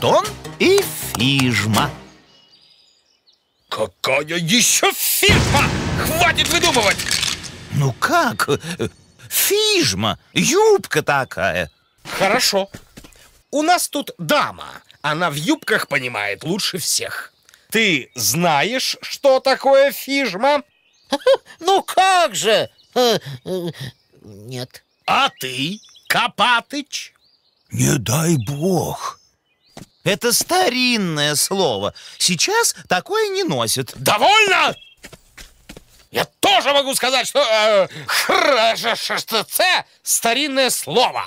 Планктон и Фижма. Какая еще фижма? Хватит выдумывать! Ну как? Фижма, юбка такая. Хорошо. У нас тут дама. Она в юбках понимает лучше всех. Ты знаешь, что такое фижма? Ну как же? Э, э, нет. А ты, Копатыч? Не дай бог. Это старинное слово. Сейчас такое не носит. Довольно! Я тоже могу сказать, что э, хр, ш, э, ш, старинное слово.